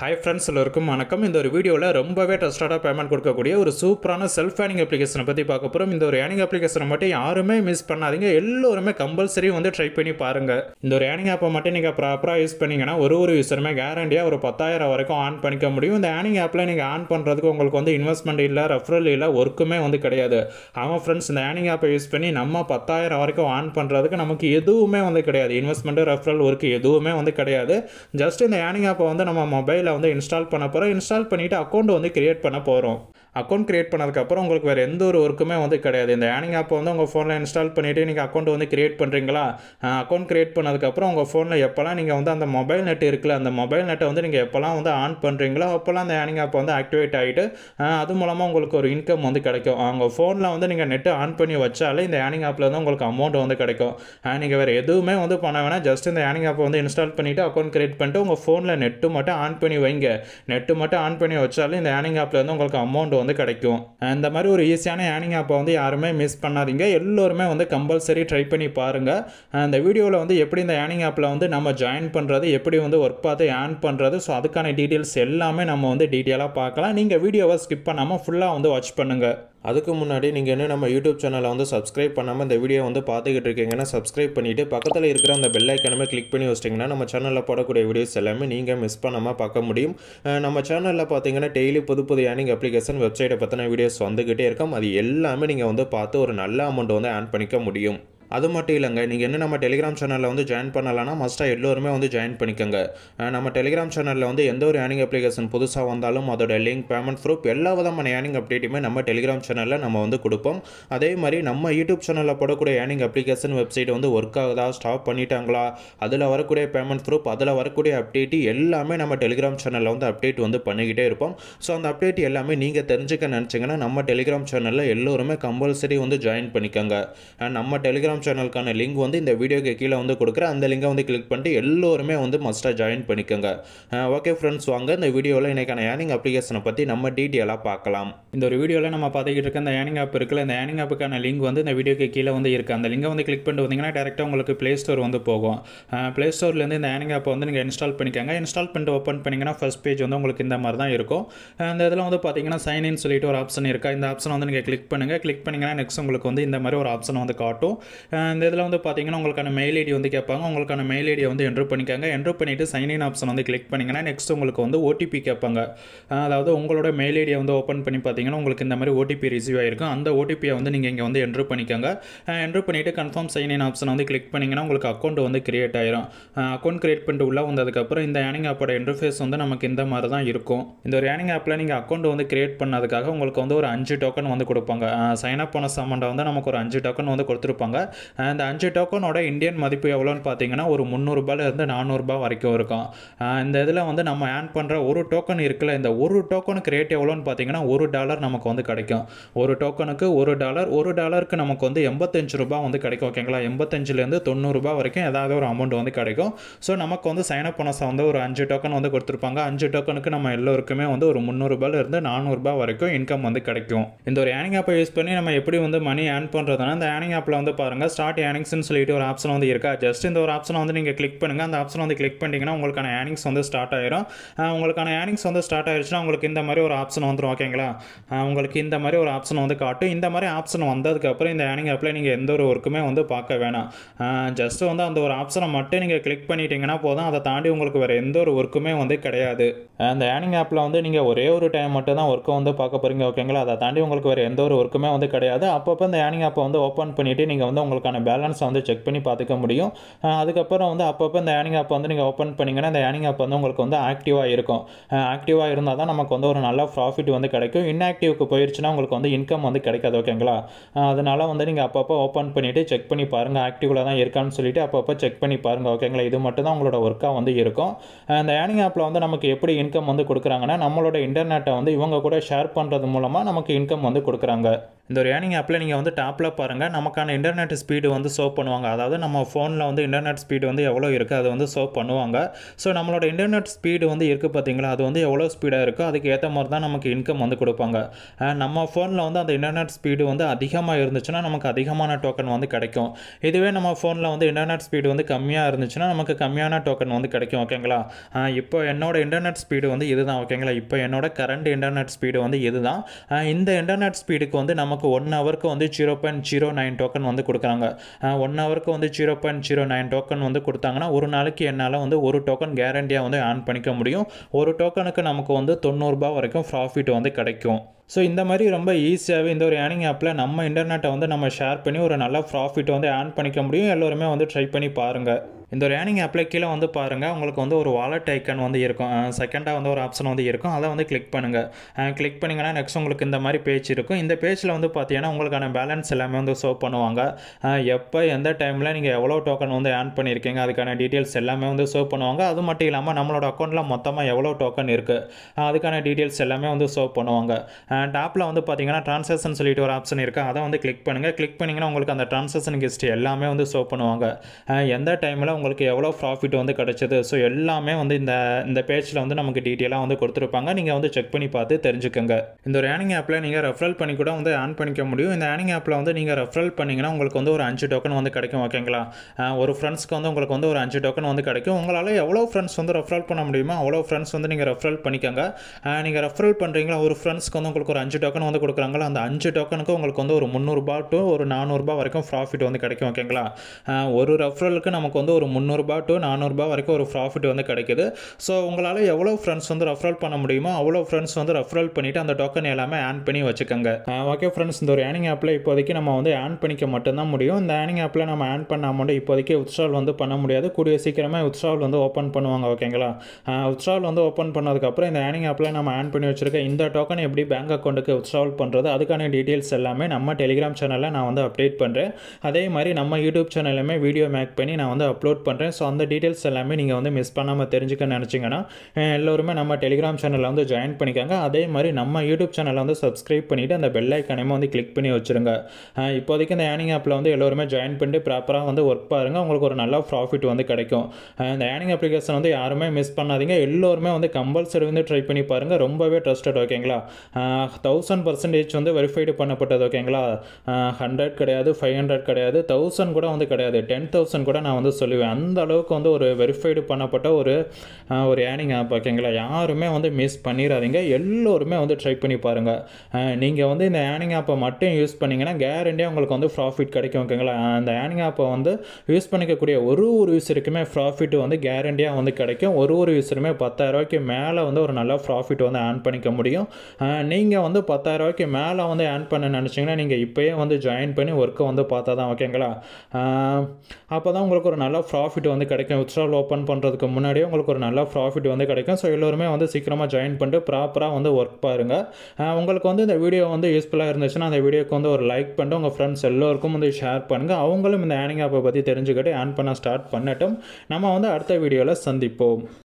high ஃப்ரெண்ட்ஸில் இருக்கும் வணக்கம் இந்த ஒரு வீடியோவில் ரொம்பவே ட்ரஸ்டாக பேமெண்ட் கொடுக்கக்கூடிய ஒரு சூப்பரான செல்ஃப் ஏர்னிங் அப்ளிகேஷனை பற்றி பார்க்க போகிறோம் இந்த ஒரு ஏர்னிங் அப்ளிகேஷனை மட்டும் யாருமே மிஸ் பண்ணாதீங்க எல்லோருமே கம்பல்சரி வந்து ட்ரை பண்ணி பாருங்கள் இந்த ஒரு ஏர்னிங் ஆப்பை மட்டும் நீங்கள் ப்ராப்பராக யூஸ் பண்ணிங்கன்னா ஒரு ஒரு யூஸருமே கேரண்டியாக ஒரு பத்தாயிரம் வரைக்கும் ஆன் பண்ணிக்க முடியும் இந்த ஏர்னிங் ஆப்பில் நீங்கள் ஆன் பண்ணுறதுக்கு உங்களுக்கு வந்து இன்வெஸ்ட்மெண்ட் இல்லை ரெஃபரல் இல்லை ஒர்க்குமே வந்து கிடையாது ஆமாம் ஃப்ரெண்ட்ஸ் இந்த ஏர்னிங் ஆப்பை யூஸ் பண்ணி நம்ம பத்தாயிரம் வரைக்கும் ஆன் பண்ணுறதுக்கு நமக்கு எதுவுமே வந்து கிடையாது இன்வெஸ்ட்மெண்ட்டு ரெஃபரல் ஒர்க்கு எதுவுமே வந்து கிடையாது ஜஸ்ட் இந்த ஏர்னிங் ஆப்பை வந்து நம்ம மொபைல் வந்து இன்ஸ்டால் பண்ண போகிறோம் இன்ஸ்டால் பண்ணிவிட்டு அக்கௌண்ட் வந்து கிரியேட் பண்ண போகிறோம் அக்கௌண்ட் க்ரியேட் பண்ணதுக்கப்புறம் உங்களுக்கு வேறு எந்த ஒரு ஒர்க்குமே வந்து கிடையாது இந்த ஏனிங் ஆப்பை வந்து உங்கள் ஃபோனில் இன்ஸ்டால் பண்ணிவிட்டு நீங்கள் அக்கௌண்ட் வந்து க்ரியேட் பண்ணுறீங்களா அக்கௌண்ட் க்ரியேட் பண்ணதுக்கப்புறம் உங்கள் ஃபோனில் எப்போல்லாம் நீங்கள் வந்து அந்த மொபைல் நெட் இருக்குல்ல அந்த மொபைல் நெட்டை வந்து நீங்கள் எப்போல்லாம் வந்து ஆன் பண்ணுறீங்களோ அப்போல்லாம் அந்த ஏர்னிங் ஆப் வந்து ஆக்டிவேட் ஆகிட்டு அது மூலமாக உங்களுக்கு ஒரு இன்கம் வந்து கிடைக்கும் உங்கள் ஃபோனில் வந்து நீங்கள் நெட்டு ஆன் பண்ணி வச்சாலே இந்த ஏர்னிங் ஆப்பில் வந்து உங்களுக்கு அமௌண்ட் வந்து கிடைக்கும் நீங்கள் வேறு எதுவுமே வந்து பண்ண வேணால் ஜஸ்ட் இந்த ஏர்னிங் ஆப்பை வந்து இன்ஸ்டால் பண்ணிவிட்டு அக்கௌண்ட் க்ரியேட் பண்ணிட்டு உங்கள் ஃபோனில் நெட்டு மட்டும் ஆன் பண்ணி வைங்க நெட்டு மட்டும் ஆன் பண்ணி வச்சாலே இந்த ஏர்னிங் ஆப்பில் வந்து உங்களுக்கு அமௌண்ட் வந்து வந்து கிடைக்கும் இந்த மாதிரி ஒரு ஈஸியான ஏர்னிங் ஆப்பை வந்து யாருமே மிஸ் பண்ணாதீங்க எல்லோருமே வந்து கம்பல்சரி ட்ரை பண்ணி பாருங்கள் அந்த வீடியோவில் வந்து எப்படி இந்த ஏர்னிங் ஆப்பில் வந்து நம்ம ஜாயின் பண்ணுறது எப்படி வந்து ஒர்க் பார்த்து ஏர்ன் பண்ணுறது ஸோ அதுக்கான டீட்டெயில்ஸ் எல்லாமே நம்ம வந்து டீட்டெயிலாக பார்க்கலாம் நீங்கள் வீடியோவை ஸ்கிப் பண்ணாமல் ஃபுல்லாக வந்து வாட்ச் பண்ணுங்கள் அதுக்கு முன்னாடி நீங்கள் என்ன நம்ம யூடியூப் சேனலை வந்து சப்ஸ்கிரைப் பண்ணாமல் இந்த வீடியோ வந்து பார்த்துக்கிட்டு இருக்கீங்கன்னா சப்ஸ்கிரைப் பண்ணிவிட்டு பக்கத்தில் இருக்கிற அந்த பெல் ஐக்கனமே கிளிக் பண்ணி வச்சிட்டிங்கன்னா நம்ம சேனலில் போடக்கூடிய வீடியோஸ் எல்லாமே நீங்கள் மிஸ் பண்ணாமல் பார்க்க முடியும் நம்ம சேனலில் பார்த்தீங்கன்னா டெய்லி புது புது ஏர்னிங் அப்ளிகேஷன் வெப்சைட்டை பற்றின வீடியோஸ் வந்துக்கிட்டே இருக்கும் அது எல்லாமே நீங்கள் வந்து பார்த்து ஒரு நல்ல அமௌண்ட் வந்து ஆன் பண்ணிக்க முடியும் அது மட்டும் இல்லைங்க நீங்கள் என்ன நம்ம டெலிகிராம் சேனலில் வந்து ஜாயின் பண்ணலைன்னா மஸ்ட்டாக எல்லோருமே வந்து ஜாயின் பண்ணிக்கோங்க நம்ம டெலிகிராம் சேனலில் வந்து எந்த ஒரு ஏர்னிங் அப்ளிகேஷன் புதுசாக வந்தாலும் அதோட லிங்க் பேமெண்ட் ப்ரூஃப் எல்லா விதமான ஏர்னிங் அப்டேட்டுமே நம்ம டெலிகிராம் சேனலில் நம்ம வந்து கொடுப்போம் அதே மாதிரி நம்ம யூடியூப் சேனலில் போடக்கூடிய ஏர்னிங் அப்ளிகேஷன் வெப்சைட் வந்து ஒர்க் ஆகுதா ஸ்டாப் பண்ணிட்டாங்களா அதில் வரக்கூடிய பேமெண்ட் ப்ரூஃப் அதில் வரக்கூடிய அப்டேட்டு எல்லாமே நம்ம டெலிகிராம் சேனலில் வந்து அப்டேட் வந்து பண்ணிக்கிட்டே இருப்போம் ஸோ அந்த அப்டேட் எல்லாமே நீங்கள் தெரிஞ்சுக்க நினச்சிங்கன்னா நம்ம டெலிகிராம் சேனலில் எல்லோருமே கம்பல்சரி வந்து ஜாயின் பண்ணிக்கோங்க நம்ம டெலிகிராம் டெலிகிராம் சேனலுக்கான லிங்க் வந்து இந்த வீடியோக்கு கீழே வந்து கொடுக்குறேன் அந்த லிங்கை வந்து கிளிக் பண்ணிட்டு எல்லோருமே வந்து மஸ்ட்டாக ஜாயின் பண்ணிக்கோங்க ஓகே ஃப்ரெண்ட்ஸ் வாங்க இந்த வீடியோவில் இன்றைக்கான ஏனிங் அப்ளிகேஷனை பற்றி நம்ம டீட்டெயிலாக பார்க்கலாம் இந்த ஒரு வீடியோவில் நம்ம பார்த்துக்கிட்டு இருக்க இந்த ஏனிங் ஆப் இருக்குல்ல இந்த ஏனிங் ஆப்புக்கான லிங்க் வந்து இந்த வீடியோக்கு கீழே வந்து இருக்குது அந்த லிங்கை வந்து கிளிக் பண்ணிட்டு வந்தீங்கன்னா டேரெக்டாக உங்களுக்கு ப்ளே ஸ்டோர் வந்து போகும் ப்ளே ஸ்டோர்லேருந்து இந்த ஏனிங் ஆப்பை வந்து நீங்கள் இன்ஸ்டால் பண்ணிக்கோங்க இன்ஸ்டால் பண்ணிட்டு ஓப்பன் பண்ணிங்கன்னா ஃபஸ்ட் பேஜ் வந்து உங்களுக்கு இந்த மாதிரி தான் இருக்கும் அந்த இதில் வந்து பார்த்தீங்கன்னா சைன்இன் சொல்லிட்டு ஒரு ஆப்ஷன் இருக்கா இந்த ஆப்ஷன் வந்து நீங்கள் கிளிக் பண்ணுங்கள் கிளிக் பண்ணிங்கன்னா நெக்ஸ்ட் உங்களுக்கு வந்து இந்த மாதிரி ஒரு ஆப்ஷன் வந்து காட்டும் இந்த இதில் வந்து பார்த்தீங்கன்னா உங்களுக்கான மெயில் ஐடி வந்து கேட்பாங்க உங்களுக்கான மெயில் ஐடியை வந்து என்ட்ரு பண்ணிக்காங்க என்ட்ரு பண்ணிவிட்டு சைன்இன் ஆப்ஷன் வந்து கிளிக் பண்ணிங்கன்னா நெக்ஸ்ட் உங்களுக்கு வந்து ஓடிபி கேட்பாங்க அதாவது உங்களோட மெயில் ஐடியை வந்து ஓப்பன் பண்ணி பார்த்தீங்கன்னா உங்களுக்கு இந்த மாதிரி ஓடிபி ரிசீவ் ஆகிருக்கும் அந்த ஓடிபியை வந்து நீங்கள் இங்கே வந்து என்ட்ரு பண்ணிக்கோங்க என்ட்ரு பண்ணிவிட்டு கன்ஃபார்ம் சைன்இன் ஆப்ஷன் வந்து கிளிக் பண்ணிங்கன்னா உங்களுக்கு அக்கௌண்ட் வந்து கிரியேட் ஆயிரும் அக்கௌண்ட் கிரியேட் பண்ணிட்டு உள்ளே வந்ததுக்கப்புறம் இந்த ஏனிங் ஆப்போட இன்டர்ஃபேஸ் வந்து நமக்கு இந்த மாதிரி தான் இருக்கும் இந்த ஒரு ஏனிங் ஆப்பில் நீங்கள் அக்கௌண்ட் வந்து கிரியேட் பண்ணதுக்காக உங்களுக்கு வந்து ஒரு அஞ்சு டோக்கன் வந்து கொடுப்பாங்க சைன் அப் பண்ண சம்மண்டை வந்து நமக்கு ஒரு அஞ்சு டோக்கன் வந்து கொடுத்துருப்பாங்க இந்த அஞ்சு டோக்கனோட இந்தியன் மதிப்பு எவ்வளோன்னு பார்த்தீங்கன்னா ஒரு முந்நூறுபாலேருந்து நானூறுபா வரைக்கும் இருக்கும் இந்த இதில் வந்து நம்ம ஏன் பண்ணுற ஒரு டோக்கன் இருக்குல்ல இந்த ஒரு டோக்கனுக்கு ரேட் எவ்வளோன்னு பார்த்தீங்கன்னா ஒரு டாலர் நமக்கு வந்து கிடைக்கும் ஒரு டோக்கனுக்கு ஒரு டாலர் ஒரு டாலருக்கு நமக்கு வந்து எண்பத்தஞ்சு ரூபா வந்து கிடைக்கும் ஓகேங்களா எண்பத்தஞ்சுலேருந்து தொண்ணூறுரூபா வரைக்கும் ஏதாவது ஒரு அமௌண்ட் வந்து கிடைக்கும் ஸோ நமக்கு வந்து அப் போனஸ் வந்து ஒரு அஞ்சு டோக்கன் வந்து கொடுத்துருப்பாங்க அஞ்சு டோக்கனுக்கு நம்ம எல்லோருக்குமே வந்து ஒரு முந்நூறுபாலேருந்து நானூறுரூபா வரைக்கும் இன்கம் வந்து கிடைக்கும் இந்த ஒரு ஏனிங் ஆப்பை யூஸ் பண்ணி நம்ம எப்படி வந்து மணி ஏர்ன் பண்ணுறதுனா இந்த ஏனிங் ஆப்பில் வந்து பாருங்கள் பாருங்கள் ஸ்டார்ட் ஏனிங்ஸ்ன்னு சொல்லிட்டு ஒரு ஆப்ஷன் வந்து இருக்கா ஜஸ்ட் இந்த ஒரு ஆப்ஷனை வந்து நீங்கள் கிளிக் பண்ணுங்கள் அந்த ஆப்ஷன் வந்து கிளிக் பண்ணிங்கன்னா உங்களுக்கான ஏனிங்ஸ் வந்து ஸ்டார்ட் ஆயிரும் உங்களுக்கான ஏனிங்ஸ் வந்து ஸ்டார்ட் ஆயிடுச்சுன்னா உங்களுக்கு இந்த மாதிரி ஒரு ஆப்ஷன் வந்துடும் ஓகேங்களா உங்களுக்கு இந்த மாதிரி ஒரு ஆப்ஷன் வந்து காட்டும் இந்த மாதிரி ஆப்ஷன் வந்ததுக்கப்புறம் இந்த ஏர்னிங் ஆப்பில் நீங்கள் எந்த ஒரு ஒர்க்குமே வந்து பார்க்க வேணாம் ஜஸ்ட் வந்து அந்த ஒரு ஆப்ஷனை மட்டும் நீங்கள் கிளிக் பண்ணிட்டீங்கன்னா போதும் அதை தாண்டி உங்களுக்கு வேறு எந்த ஒரு ஒர்க்குமே வந்து கிடையாது அந்த ஏனிங் ஆப்பில் வந்து நீங்கள் ஒரே ஒரு டைம் மட்டும் தான் ஒர்க்கை வந்து பார்க்க போகிறீங்க ஓகேங்களா அதை தாண்டி உங்களுக்கு வேறு எந்த ஒரு ஒர்க்குமே வந்து கிடையாது அப்பப்போ இந்த ஏனிங் ஆப்பை வந்து ஓப்பன் பண்ணிவிட்டு நீங்கள் வந்து உங்களுக்கு உங்களுக்கான பேலன்ஸை வந்து செக் பண்ணி பார்த்துக்க முடியும் அதுக்கப்புறம் வந்து அப்பப்போ இந்த ஏர்னிங் ஆப் வந்து நீங்கள் ஓப்பன் பண்ணிங்கன்னா இந்த ஏர்னிங் ஆப் வந்து உங்களுக்கு வந்து ஆக்டிவாக இருக்கும் ஆக்டிவாக இருந்தால் தான் நமக்கு வந்து ஒரு நல்ல ப்ராஃபிட் வந்து கிடைக்கும் இன்ஆக்டிவ்க்கு போயிடுச்சுன்னா உங்களுக்கு வந்து இன்கம் வந்து கிடைக்காது ஓகேங்களா அதனால் வந்து நீங்கள் அப்பப்போ ஓப்பன் பண்ணிவிட்டு செக் பண்ணி பாருங்கள் ஆக்டிவில் தான் இருக்கான்னு சொல்லிட்டு அப்பப்போ செக் பண்ணி பாருங்கள் ஓகேங்களா இது மட்டும் தான் உங்களோட ஒர்க்காக வந்து இருக்கும் இந்த ஏர்னிங் ஆப்பில் வந்து நமக்கு எப்படி இன்கம் வந்து கொடுக்குறாங்கன்னா நம்மளோட இன்டர்நெட்டை வந்து இவங்க கூட ஷேர் பண்ணுறது மூலமாக நமக்கு இன்கம் வந்து கொடுக்குறாங்க இந்த ஒரு ஏர்னிங் ஆப்பில் நீங்கள் வந்து டாப்பில் பாருங்கள் நமக்கான இன்டர்நெட் ஸ்பீடு வந்து சர்வ் பண்ணுவாங்க அதாவது நம்ம ஃபோனில் வந்து இன்டர்நெட் ஸ்பீடு வந்து எவ்வளோ இருக்குது அதை வந்து சர்வ் பண்ணுவாங்க ஸோ நம்மளோட இன்டர்நெட் ஸ்பீடு வந்து இருக்குது பார்த்தீங்களா அது வந்து எவ்வளோ ஸ்பீடாக இருக்கோ அதுக்கு ஏற்ற மாதிரி தான் நமக்கு இன்கம் வந்து கொடுப்பாங்க நம்ம ஃபோனில் வந்து அந்த இன்டர்நெட் ஸ்பீடு வந்து அதிகமாக இருந்துச்சுன்னா நமக்கு அதிகமான டோக்கன் வந்து கிடைக்கும் இதுவே நம்ம ஃபோனில் வந்து இன்டர்நெட் ஸ்பீடு வந்து கம்மியாக இருந்துச்சுன்னா நமக்கு கம்மியான டோக்கன் வந்து கிடைக்கும் ஓகேங்களா இப்போ என்னோட இன்டர்நெட் ஸ்பீடு வந்து இதுதான் ஓகேங்களா இப்போ என்னோட கரண்ட் இன்டர்நெட் ஸ்பீடு வந்து இதுதான் இந்த இன்டர்நெட் ஸ்பீடுக்கு வந்து நமக்கு ஒன் ஹவருக்கு வந்து zero point zero nine token வந்து கொடுக்குறாங்க கொடுத்துருக்காங்க ஒன் ஹவருக்கு வந்து zero point zero nine token வந்து கொடுத்தாங்கன்னா ஒரு நாளைக்கு என்னால் வந்து ஒரு டோக்கன் கேரண்டியாக வந்து ஏர்ன் பண்ணிக்க முடியும் ஒரு டோக்கனுக்கு நமக்கு வந்து தொண்ணூறுரூபா வரைக்கும் ப்ராஃபிட் வந்து கிடைக்கும் ஸோ இந்த மாதிரி ரொம்ப ஈஸியாகவே இந்த ஒரு ஏர்னிங் ஆப்பில் நம்ம இன்டர்நெட்டை வந்து நம்ம ஷேர் பண்ணி ஒரு நல்ல ப்ராஃபிட் வந்து ஏர்ன் பண்ணிக்க முடியும் எல்லோருமே வந்து ட்ரை பண்ணி பாருங்கள் இந்த ஒரு ஏர்னிங் ஆப்பில் கீழே வந்து பாருங்கள் உங்களுக்கு வந்து ஒரு வாலெட் ஐக்கன் வந்து இருக்கும் செகண்டாக வந்து ஒரு ஆப்ஷன் வந்து இருக்கும் அதை வந்து கிளிக் பண்ணுங்கள் கிளிக் பண்ணிங்கன்னா நெக்ஸ்ட் உங்களுக்கு இந்த மாதிரி பேஜ் இருக்கும் இந்த பேஜில் வந்து பார்த்தீங்கன்னா உங்களுக்கான பேலன்ஸ் எல்லாமே வந்து ஷோ பண்ணுவாங்க எப்போ எந்த டைமில் நீங்கள் எவ்வளோ டோக்கன் வந்து ஏர்ன் பண்ணியிருக்கீங்க அதுக்கான டீட்டெயில்ஸ் எல்லாமே வந்து ஷோ பண்ணுவாங்க அது மட்டும் இல்லாமல் நம்மளோட அக்கௌண்ட்டில் மொத்தமாக எவ்வளோ டோக்கன் இருக்குது அதுக்கான டீட்டெயில்ஸ் எல்லாமே வந்து ஷோ பண்ணுவாங்க டாப்பில் வந்து பார்த்தீங்கன்னா ட்ரான்சாக்ஷன் சொல்லிட்டு ஒரு ஆப்ஷன் இருக்குது அதை வந்து கிளிக் பண்ணுங்கள் கிளிக் பண்ணிங்கன்னா உங்களுக்கு அந்த ட்ரான்சாக்ஷன் ஹிஸ்ட்ரி எல்லாமே வந்து ஷோ பண்ணுவாங்க எந்த டைமில் உங்களுக்கு எவ்வளோ ப்ராஃபிட் வந்து கிடச்சிது ஸோ எல்லாமே வந்து இந்த இந்த பேஜில் வந்து நமக்கு டீட்டெயிலாக வந்து கொடுத்துருப்பாங்க நீங்கள் வந்து செக் பண்ணி பார்த்து தெரிஞ்சுக்கோங்க இந்த ஒரு ஏனிங் ஆப்பில் நீங்கள் ரெஃபரல் பண்ணி கூட வந்து ஆன் பண்ணிக்க முடியும் இந்த ஏனிங் ஆப்பில் வந்து நீங்கள் ரெஃபரல் பண்ணிங்கன்னா உங்களுக்கு வந்து ஒரு அஞ்சு டோக்கன் வந்து கிடைக்கும் ஓகேங்களா ஒரு ஃப்ரெண்ட்ஸ்க்கு வந்து உங்களுக்கு வந்து ஒரு அஞ்சு டோக்கன் வந்து கிடைக்கும் உங்களால் எவ்வளோ ஃப்ரெண்ட்ஸ் வந்து ரெஃபரல் பண்ண முடியுமோ அவ்வளோ ஃப்ரெண்ட்ஸ் வந்து நீங்கள் ரெஃபரல் பண்ணிக்கோங்க நீங்கள் ரெஃபரல் பண்ணுறீங்களா ஒரு ஃப்ரெண்ட்ஸ்க்கு வந்து உங்களுக்கு உங்களுக்கு ஒரு அஞ்சு டோக்கன் வந்து கொடுக்குறாங்களோ அந்த அஞ்சு டோக்கனுக்கு உங்களுக்கு வந்து ஒரு முந்நூறுரூபா டு ஒரு நானூறுரூபா வரைக்கும் ப்ராஃபிட் வந்து கிடைக்கும் ஓகேங்களா ஒரு ரெஃபரலுக்கு நமக்கு வந்து ஒரு முந்நூறுரூபா டு நானூறுரூபா வரைக்கும் ஒரு ப்ராஃபிட் வந்து கிடைக்குது ஸோ உங்களால் எவ்வளோ ஃப்ரெண்ட்ஸ் வந்து ரெஃபரல் பண்ண முடியுமோ அவ்வளோ ஃப்ரெண்ட்ஸ் வந்து ரெஃபரல் பண்ணிவிட்டு அந்த டோக்கன் எல்லாமே ஆன் பண்ணி வச்சுக்கோங்க ஓகே ஃப்ரெண்ட்ஸ் இந்த ஒரு ஏனிங் ஆப்பில் இப்போதைக்கு நம்ம வந்து ஆன் பண்ணிக்க மட்டும்தான் முடியும் இந்த ஏனிங் ஆப்பில் நம்ம ஆன் பண்ண அமௌண்ட்டு இப்போதைக்கு உத்ஸ்டால் வந்து பண்ண முடியாது கூடிய சீக்கிரமாக உத்ஸ்டால் வந்து ஓப்பன் பண்ணுவாங்க ஓகேங்களா உத்ஸ்டால் வந்து ஓப்பன் பண்ணதுக்கப்புறம் இந்த ஏனிங் ஆப்பில் நம்ம ஆன் பண்ணி வச்சுருக்க இந்த டோக்கன் எப்படி பேங்க் அக்கௌண்ட்டுக்கு விட்ராவல் பண்ணுறது அதுக்கான டீட்டெயில்ஸ் எல்லாமே நம்ம டெலிகிராம் சேனலில் நான் வந்து அப்டேட் பண்ணுறேன் அதே மாதிரி நம்ம யூடியூப் சேனலுமே வீடியோ மேக் பண்ணி நான் வந்து அப்லோட் பண்ணுறேன் ஸோ அந்த டீட்டெயில்ஸ் எல்லாமே நீங்கள் வந்து மிஸ் பண்ணாமல் தெரிஞ்சுக்க நினச்சிங்கன்னா எல்லோருமே நம்ம டெலிகிராம் சேனலில் வந்து ஜாயின் பண்ணிக்காங்க அதே மாதிரி நம்ம யூடியூப் சேனலில் வந்து சப்ஸ்கிரைப் பண்ணிவிட்டு அந்த பெல் ஐக்கனையுமே வந்து கிளிக் பண்ணி வச்சுருங்க இப்போதைக்கு இந்த ஏனிங் ஆப்பில் வந்து எல்லோருமே ஜாயின் பண்ணிட்டு ப்ராப்பராக வந்து ஒர்க் பாருங்கள் உங்களுக்கு ஒரு நல்ல ப்ராஃபிட் வந்து கிடைக்கும் இந்த ஏனிங் அப்ளிகேஷன் வந்து யாருமே மிஸ் பண்ணாதீங்க எல்லோருமே வந்து கம்பல்சரி வந்து ட்ரை பண்ணி பாருங்கள் ரொம்பவே ட்ரஸ்டட் ஓகேங்களா தௌசண்ட் பர்சன்டேஜ் வந்து வெரிஃபைடு பண்ணப்பட்டது ஓகேங்களா ஹண்ட்ரட் கிடையாது ஃபைவ் ஹண்ட்ரட் கிடையாது தௌசண்ட் கூட வந்து கிடையாது டென் தௌசண்ட் கூட நான் வந்து சொல்லுவேன் அந்த அளவுக்கு வந்து ஒரு வெரிஃபைடு பண்ணப்பட்ட ஒரு ஒரு ஏர்னிங் ஆப் ஓகேங்களா யாருமே வந்து மிஸ் பண்ணிடாதீங்க எல்லோருமே வந்து ட்ரை பண்ணி பாருங்கள் நீங்கள் வந்து இந்த ஏர்னிங் ஆப்பை மட்டும் யூஸ் பண்ணிங்கன்னா கேரண்டியாக உங்களுக்கு வந்து ப்ராஃபிட் கிடைக்கும் ஓகேங்களா அந்த ஏர்னிங் ஆப்பை வந்து யூஸ் பண்ணிக்கக்கூடிய ஒரு ஒரு யூஸருக்குமே ப்ராஃபிட் வந்து கேரண்டியாக வந்து கிடைக்கும் ஒரு ஒரு யூஸருமே பத்தாயிரரூவாய்க்கு மேலே வந்து ஒரு நல்ல ப்ராஃபிட் வந்து ஏர்ன் பண்ணிக்க முடியும் நீங்கள் நீங்கள் வந்து பத்தாயிரரூவாய்க்கு மேலே வந்து ஏர்ன் பண்ண நினச்சிங்கன்னா நீங்கள் இப்போயே வந்து ஜாயின் பண்ணி ஒர்க்கை வந்து பார்த்தா தான் ஓகேங்களா அப்போ தான் உங்களுக்கு ஒரு நல்ல ப்ராஃபிட் வந்து கிடைக்கும் உத்ரால் ஓப்பன் பண்ணுறதுக்கு முன்னாடியே உங்களுக்கு ஒரு நல்ல ப்ராஃபிட் வந்து கிடைக்கும் ஸோ எல்லோருமே வந்து சீக்கிரமாக ஜாயின் பண்ணிட்டு ப்ராப்பராக வந்து ஒர்க் பாருங்கள் உங்களுக்கு வந்து இந்த வீடியோ வந்து யூஸ்ஃபுல்லாக இருந்துச்சுன்னா அந்த வீடியோக்கு வந்து ஒரு லைக் பண்ணிட்டு உங்கள் ஃப்ரெண்ட்ஸ் எல்லோருக்கும் வந்து ஷேர் பண்ணுங்கள் அவங்களும் இந்த ஏனிங் ஆப்பை பற்றி தெரிஞ்சுக்கிட்டு ஏர்ன் பண்ண ஸ்டார்ட் பண்ணட்டும் நம்ம வந்து அடுத்த வீடியோவில் சந்திப்போம்